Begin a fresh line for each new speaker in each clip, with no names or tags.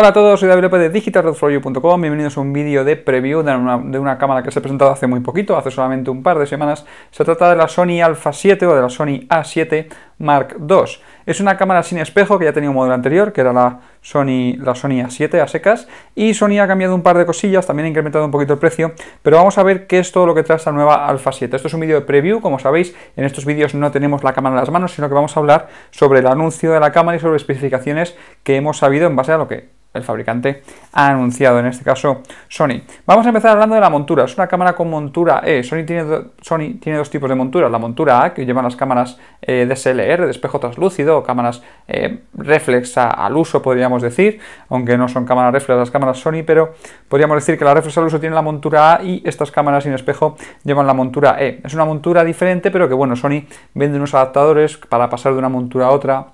Hola a todos, soy David López de digitalrodforyou.com, bienvenidos a un vídeo de preview de una, de una, cámara que se ha presentado hace muy poquito, hace solamente un par de semanas. Se trata de la Sony Alpha 7 o de la Sony A7 Mark II. Es una cámara sin espejo que ya tenía un modelo anterior, que era la Sony, la A7 a secas. Y Sony ha cambiado un par de cosillas, también ha incrementado un poquito el precio. Pero vamos a ver qué es todo lo que trae esta nueva Alpha 7. Esto es un vídeo de preview, como sabéis, en estos vídeos no tenemos la cámara en las manos, sino que vamos a hablar sobre el anuncio de la cámara y sobre especificaciones que hemos sabido en base a lo que el fabricante ha anunciado, en este caso Sony. Vamos a empezar hablando de la montura. Es una cámara con montura E. Sony tiene, tiene dos tipos de montura La montura A, que llevan las cámaras eh, DSLR, de espejo traslúcido cámaras eh, reflex al uso, podríamos decir, aunque no son cámaras reflex las cámaras Sony, pero podríamos decir que la reflex al uso tiene la montura A y estas cámaras sin espejo llevan la montura E. Es una montura diferente, pero que bueno, Sony vende unos adaptadores para pasar de una montura a otra.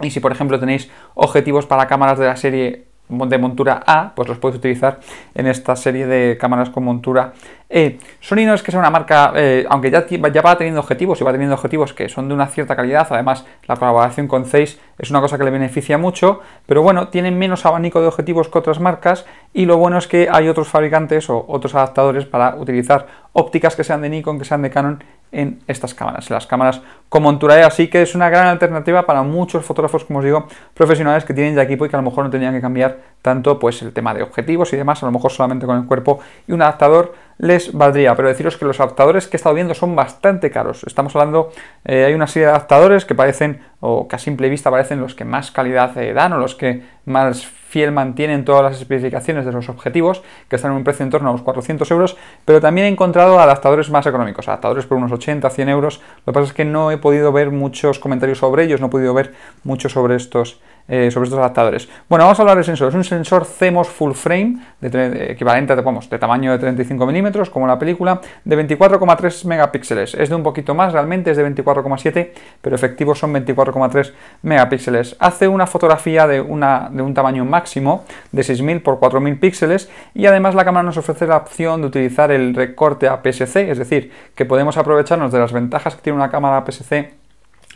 Y si por ejemplo tenéis objetivos para cámaras de la serie de montura A, pues los puedes utilizar en esta serie de cámaras con montura E. Sony no es que sea una marca, eh, aunque ya, ya va teniendo objetivos y va teniendo objetivos que son de una cierta calidad, además la colaboración con Zeiss es una cosa que le beneficia mucho, pero bueno, tienen menos abanico de objetivos que otras marcas y lo bueno es que hay otros fabricantes o otros adaptadores para utilizar ópticas que sean de Nikon, que sean de Canon en estas cámaras, en las cámaras con montura así que es una gran alternativa para muchos fotógrafos, como os digo, profesionales que tienen ya equipo y que a lo mejor no tenían que cambiar tanto pues el tema de objetivos y demás, a lo mejor solamente con el cuerpo y un adaptador les valdría, pero deciros que los adaptadores que he estado viendo son bastante caros, estamos hablando, eh, hay una serie de adaptadores que parecen, o que a simple vista parecen los que más calidad eh, dan o los que más Fiel mantienen todas las especificaciones de los objetivos, que están en un precio en torno a los 400 euros, pero también he encontrado adaptadores más económicos, adaptadores por unos 80, 100 euros. Lo que pasa es que no he podido ver muchos comentarios sobre ellos, no he podido ver mucho sobre estos eh, sobre estos adaptadores. Bueno, vamos a hablar del sensor. Es un sensor CMOS full frame, de, eh, equivalente, vamos, de tamaño de 35 milímetros, como la película, de 24,3 megapíxeles. Es de un poquito más, realmente es de 24,7, pero efectivos son 24,3 megapíxeles. Hace una fotografía de, una, de un tamaño máximo de 6000 x 4000 píxeles y además la cámara nos ofrece la opción de utilizar el recorte APS-C, es decir, que podemos aprovecharnos de las ventajas que tiene una cámara APS-C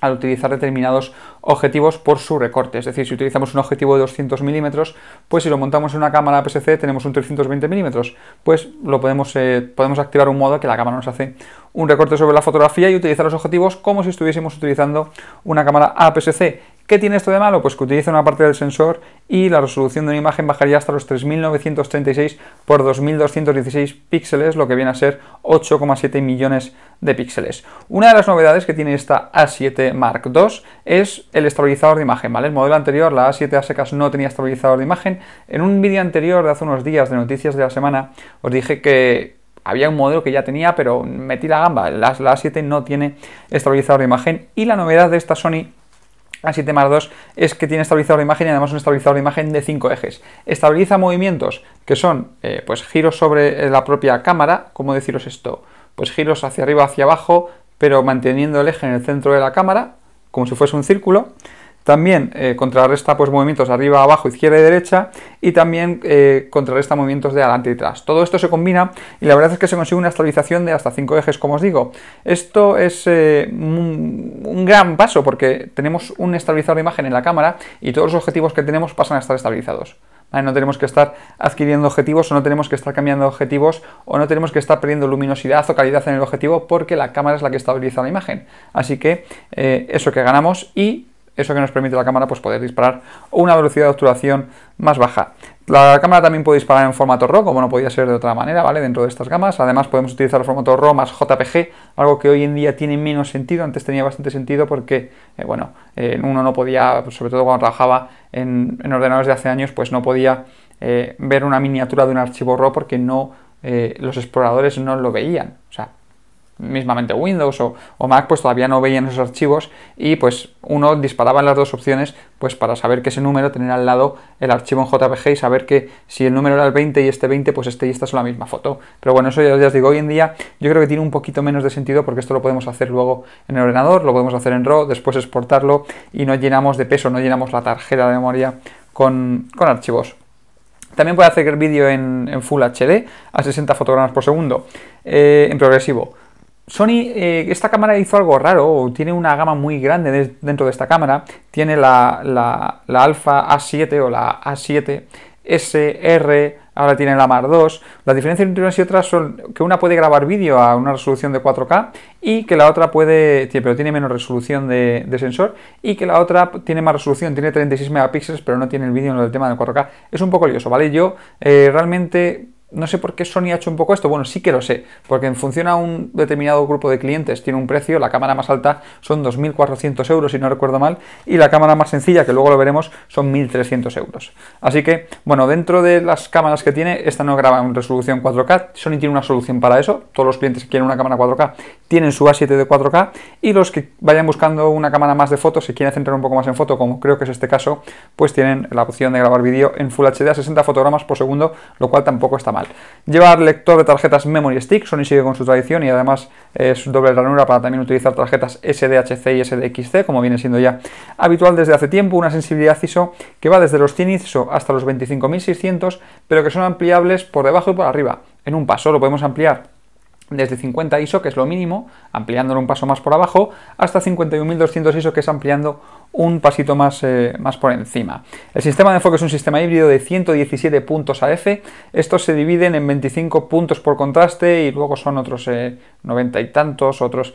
al utilizar determinados objetivos por su recorte. Es decir, si utilizamos un objetivo de 200 milímetros, pues si lo montamos en una cámara APS-C tenemos un 320 milímetros. Pues lo podemos, eh, podemos activar un modo que la cámara nos hace un recorte sobre la fotografía y utilizar los objetivos como si estuviésemos utilizando una cámara APS-C. ¿Qué tiene esto de malo? Pues que utiliza una parte del sensor y la resolución de una imagen bajaría hasta los 3936 x 2216 píxeles, lo que viene a ser 8,7 millones de píxeles. Una de las novedades que tiene esta A7 Mark II es el estabilizador de imagen, ¿vale? El modelo anterior, la A7 a no tenía estabilizador de imagen. En un vídeo anterior de hace unos días de Noticias de la Semana os dije que había un modelo que ya tenía, pero metí la gamba. la A7 no tiene estabilizador de imagen. Y la novedad de esta Sony a7 más es que tiene estabilizador de imagen y además un estabilizador de imagen de 5 ejes. Estabiliza movimientos que son eh, pues giros sobre eh, la propia cámara, ¿cómo deciros esto? Pues giros hacia arriba, hacia abajo, pero manteniendo el eje en el centro de la cámara, como si fuese un círculo. También eh, contrarresta pues, movimientos arriba, abajo, izquierda y derecha y también eh, contrarresta movimientos de adelante y atrás. Todo esto se combina y la verdad es que se consigue una estabilización de hasta 5 ejes, como os digo. Esto es eh, un, gran paso porque tenemos un estabilizador de imagen en la cámara y todos los objetivos que tenemos pasan a estar estabilizados. No tenemos que estar adquiriendo objetivos o no tenemos que estar cambiando objetivos o no tenemos que estar perdiendo luminosidad o calidad en el objetivo porque la cámara es la que estabiliza la imagen. Así que eso que ganamos y eso que nos permite la cámara pues poder disparar una velocidad de obturación más baja. La cámara también puede disparar en formato RAW, como no podía ser de otra manera, ¿vale? Dentro de estas gamas. Además podemos utilizar el formato RAW más JPG, algo que hoy en día tiene menos sentido. Antes tenía bastante sentido porque, eh, bueno, uno no podía, pues, sobre todo cuando trabajaba en, ordenadores de hace años, pues no podía eh, ver una miniatura de un archivo RAW porque no, eh, los exploradores no lo veían. O sea, mismamente Windows o, Mac, pues todavía no veían esos archivos y pues uno disparaba las dos opciones pues para saber que ese número tenía al lado el archivo en JPG y saber que si el número era el 20 y este 20, pues este y esta son la misma foto. Pero bueno, eso ya, ya os digo, hoy en día yo creo que tiene un poquito menos de sentido porque esto lo podemos hacer luego en el ordenador, lo podemos hacer en RAW, después exportarlo y no llenamos de peso, no llenamos la tarjeta de memoria con, archivos. También puede hacer vídeo en, en, Full HD a 60 fotogramas por segundo, eh, en progresivo. Sony, eh, esta cámara hizo algo raro, tiene una gama muy grande dentro de esta cámara. Tiene la, la, Alpha A7 o la A7 SR, ahora tiene la Mar 2. La diferencia entre unas y otras son que una puede grabar vídeo a una resolución de 4K y que la otra puede, pero tiene menos resolución de, sensor y que la otra tiene más resolución, tiene 36 megapíxeles, pero no tiene el vídeo en el tema de 4K. Es un poco lioso, ¿vale? Yo eh, realmente no sé por qué Sony ha hecho un poco esto. Bueno, sí que lo sé, porque en función a un determinado grupo de clientes tiene un precio. La cámara más alta son 2.400 euros, si no recuerdo mal, y la cámara más sencilla, que luego lo veremos, son 1.300 euros. Así que, bueno, dentro de las cámaras que tiene, esta no graba en resolución 4K. Sony tiene una solución para eso. Todos los clientes que quieren una cámara 4K tienen su A7 de 4K y los que vayan buscando una cámara más de fotos, si quieren centrar un poco más en foto, como creo que es este caso, pues tienen la opción de grabar vídeo en Full HD a 60 fotogramas por segundo, lo cual tampoco está mal. Llevar lector de tarjetas Memory Stick, Sony sigue con su tradición y además es doble ranura para también utilizar tarjetas SDHC y SDXC, como viene siendo ya habitual desde hace tiempo, una sensibilidad ISO que va desde los 100 ISO hasta los 25.600, pero que son ampliables por debajo y por arriba. En un paso lo podemos ampliar desde 50 ISO, que es lo mínimo, ampliándolo un paso más por abajo, hasta 51.200 ISO, que es ampliando un pasito más, eh, más por encima. El sistema de enfoque es un sistema híbrido de 117 puntos AF. Estos se dividen en 25 puntos por contraste y luego son otros 90 eh, y tantos, otros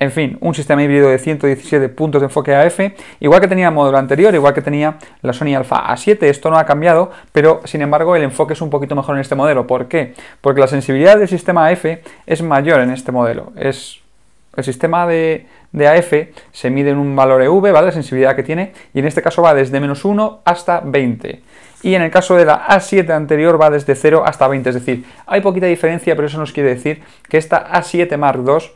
en fin, un sistema híbrido de 117 puntos de enfoque AF, igual que tenía el modelo anterior, igual que tenía la Sony Alpha A7, esto no ha cambiado, pero sin embargo el enfoque es un poquito mejor en este modelo. ¿Por qué? Porque la sensibilidad del sistema AF es mayor en este modelo. Es el sistema de, AF se mide en un valor EV, ¿vale? La sensibilidad que tiene, y en este caso va desde menos 1 hasta 20. Y en el caso de la A7 anterior va desde 0 hasta 20, es decir, hay poquita diferencia, pero eso nos quiere decir que esta A7 Mark II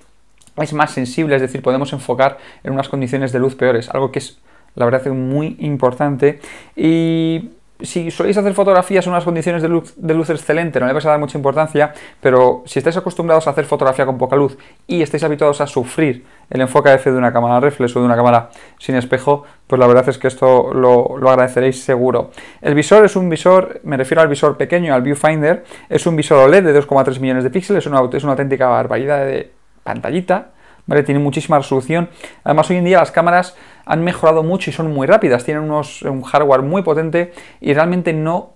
es más sensible, es decir, podemos enfocar en unas condiciones de luz peores, algo que es, la verdad, muy importante. Y si soléis hacer fotografías en unas condiciones de luz, de luz, excelente, no le vais a dar mucha importancia, pero si estáis acostumbrados a hacer fotografía con poca luz y estáis habituados a sufrir el enfoque F de una cámara reflex o de una cámara sin espejo, pues la verdad es que esto lo, agradeceréis seguro. El visor es un visor, me refiero al visor pequeño, al viewfinder, es un visor OLED de 2,3 millones de píxeles, una, es una auténtica barbaridad de pantallita, ¿vale? Tiene muchísima resolución. Además, hoy en día las cámaras han mejorado mucho y son muy rápidas, tienen unos, un hardware muy potente y realmente no...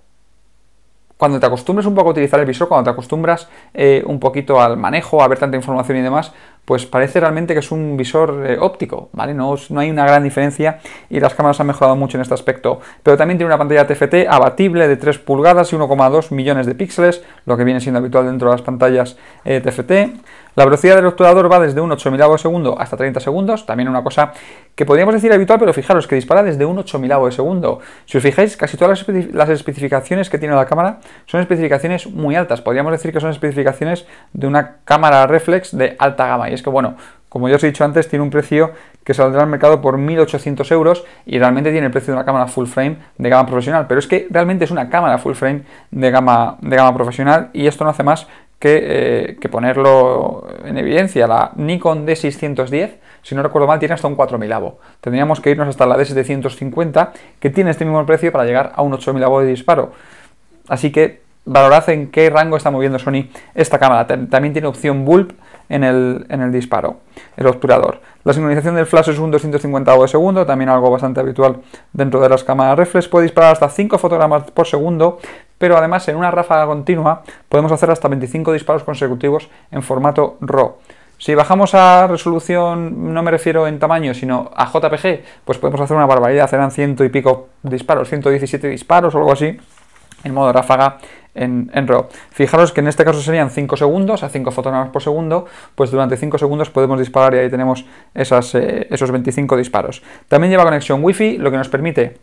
Cuando te acostumbras un poco a utilizar el visor, cuando te acostumbras eh, un poquito al manejo, a ver tanta información y demás, pues parece realmente que es un visor eh, óptico, ¿vale? No, no, hay una gran diferencia y las cámaras han mejorado mucho en este aspecto. Pero también tiene una pantalla TFT abatible de 3 pulgadas y 1,2 millones de píxeles, lo que viene siendo habitual dentro de las pantallas TFT. Eh, la velocidad del obturador va desde un 8.000 de segundo hasta 30 segundos, también una cosa que podríamos decir habitual, pero fijaros que dispara desde un 8.000 de segundo. Si os fijáis, casi todas las especificaciones que tiene la cámara son especificaciones muy altas, podríamos decir que son especificaciones de una cámara reflex de alta gama, es que, bueno, como ya os he dicho antes, tiene un precio que saldrá al mercado por 1.800 euros y realmente tiene el precio de una cámara full frame de gama profesional. Pero es que realmente es una cámara full frame de gama, de gama profesional y esto no hace más que, eh, ponerlo en evidencia. La Nikon D610, si no recuerdo mal, tiene hasta un 4000 avo. Tendríamos que irnos hasta la D750, que tiene este mismo precio para llegar a un 8000 avo de disparo. Así que valorad en qué rango está moviendo Sony esta cámara. También tiene opción bulb en el, disparo, el obturador. La sincronización del flash es un 250 de segundo, también algo bastante habitual dentro de las cámaras reflex. Puede disparar hasta 5 fotogramas por segundo, pero además en una ráfaga continua podemos hacer hasta 25 disparos consecutivos en formato RAW. Si bajamos a resolución, no me refiero en tamaño, sino a JPG, pues podemos hacer una barbaridad, serán ciento y pico disparos, 117 disparos o algo así en modo ráfaga en, en, RAW. Fijaros que en este caso serían 5 segundos, a 5 fotogramas por segundo, pues durante 5 segundos podemos disparar y ahí tenemos esas, eh, esos 25 disparos. También lleva conexión Wi-Fi, lo que nos permite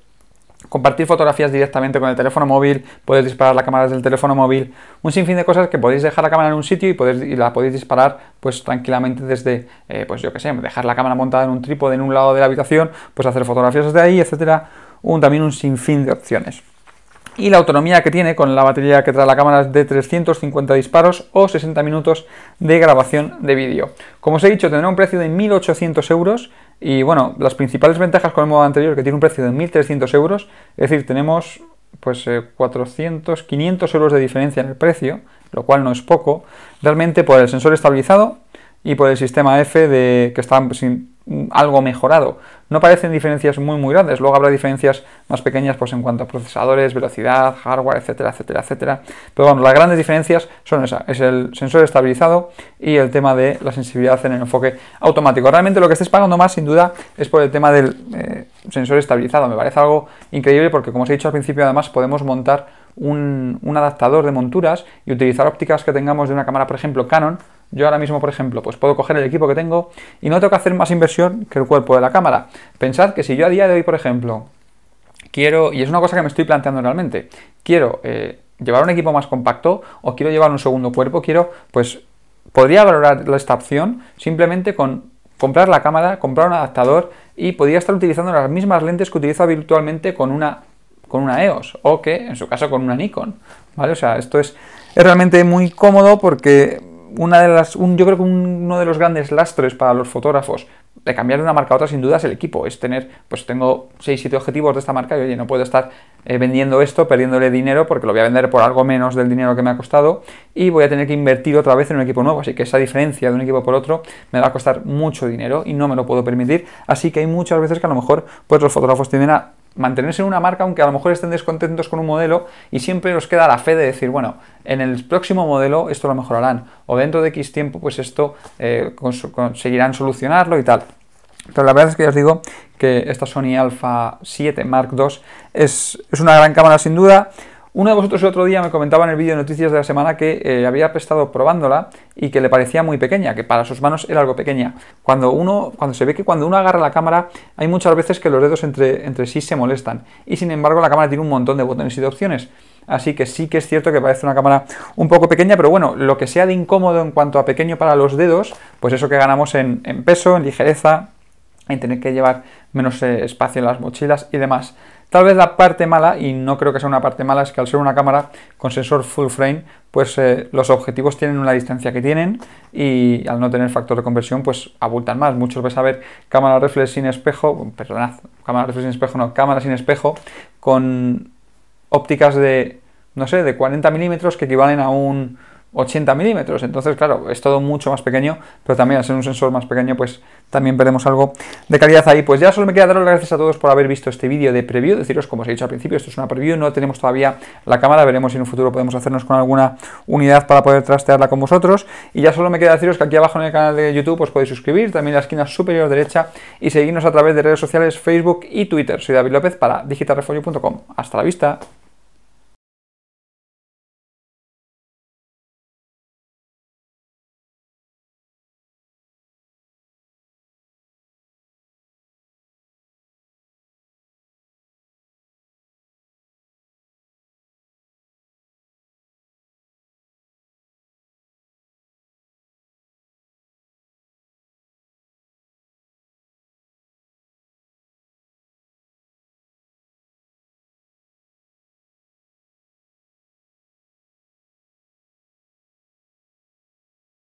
compartir fotografías directamente con el teléfono móvil, podéis disparar la cámara desde el teléfono móvil, un sinfín de cosas que podéis dejar la cámara en un sitio y, podéis, la podéis disparar pues tranquilamente desde, eh, pues yo que sé, dejar la cámara montada en un trípode en un lado de la habitación, pues hacer fotografías desde ahí, etcétera, un, también un sinfín de opciones y la autonomía que tiene con la batería que trae la cámara es de 350 disparos o 60 minutos de grabación de vídeo. Como os he dicho, tendrá un precio de 1.800 euros y bueno, las principales ventajas con el modo anterior que tiene un precio de 1.300 euros, es decir, tenemos pues 400, eh, 500 euros de diferencia en el precio, lo cual no es poco, realmente por el sensor estabilizado y por el sistema F de, que está algo mejorado no parecen diferencias muy muy grandes. Luego habrá diferencias más pequeñas pues, en cuanto a procesadores, velocidad, hardware, etcétera, etcétera, etcétera. Pero bueno, las grandes diferencias son esas. es el sensor estabilizado y el tema de la sensibilidad en el enfoque automático. Realmente lo que estés pagando más sin duda es por el tema del eh, sensor estabilizado. Me parece algo increíble porque como os he dicho al principio además podemos montar un adaptador de monturas y utilizar ópticas que tengamos de una cámara, por ejemplo, Canon, yo ahora mismo, por ejemplo, pues puedo coger el equipo que tengo y no tengo que hacer más inversión que el cuerpo de la cámara. Pensad que si yo a día de hoy, por ejemplo, quiero, y es una cosa que me estoy planteando realmente, quiero eh, llevar un equipo más compacto o quiero llevar un segundo cuerpo, quiero, pues, podría valorar esta opción simplemente con comprar la cámara, comprar un adaptador y podría estar utilizando las mismas lentes que utilizo habitualmente con una con una EOS o que en su caso con una Nikon, ¿vale? O sea, esto es, es realmente muy cómodo porque una de las, un, yo creo que uno de los grandes lastres para los fotógrafos de cambiar de una marca a otra sin duda es el equipo, es tener, pues tengo 6, 7 objetivos de esta marca y oye, no puedo estar eh, vendiendo esto, perdiéndole dinero porque lo voy a vender por algo menos del dinero que me ha costado y voy a tener que invertir otra vez en un equipo nuevo, así que esa diferencia de un equipo por otro me va a costar mucho dinero y no me lo puedo permitir, así que hay muchas veces que a lo mejor pues los fotógrafos tienen a mantenerse en una marca, aunque a lo mejor estén descontentos con un modelo, y siempre os queda la fe de decir, bueno, en el próximo modelo esto lo mejorarán, o dentro de X tiempo, pues esto eh, conseguirán solucionarlo y tal. Pero la verdad es que ya os digo que esta Sony Alpha 7 Mark II es, es una gran cámara sin duda, uno de vosotros el otro día me comentaba en el vídeo de noticias de la semana que eh, había estado probándola y que le parecía muy pequeña, que para sus manos era algo pequeña. Cuando uno, cuando se ve que cuando uno agarra la cámara, hay muchas veces que los dedos entre, entre sí se molestan. Y sin embargo, la cámara tiene un montón de botones y de opciones. Así que sí que es cierto que parece una cámara un poco pequeña, pero bueno, lo que sea de incómodo en cuanto a pequeño para los dedos, pues eso que ganamos en, peso, en ligereza, en tener que llevar menos eh, espacio en las mochilas y demás. Tal vez la parte mala, y no creo que sea una parte mala, es que al ser una cámara con sensor full frame, pues eh, los objetivos tienen una distancia que tienen y al no tener factor de conversión, pues abultan más. Muchos vais a ver cámara reflex sin espejo, perdonad, cámara reflex sin espejo, no, cámara sin espejo, con ópticas de, no sé, de 40 milímetros que equivalen a un 80 milímetros. Entonces, claro, es todo mucho más pequeño, pero también al ser un sensor más pequeño, pues también perdemos algo de calidad ahí. Pues ya solo me queda daros las gracias a todos por haber visto este vídeo de preview. Deciros, como os he dicho al principio, esto es una preview, no tenemos todavía la cámara, veremos si en un futuro podemos hacernos con alguna unidad para poder trastearla con vosotros. Y ya solo me queda deciros que aquí abajo en el canal de YouTube os podéis suscribir, también en la esquina superior derecha, y seguirnos a través de redes sociales, Facebook y Twitter. Soy David López para digitalrefolio.com. Hasta la vista.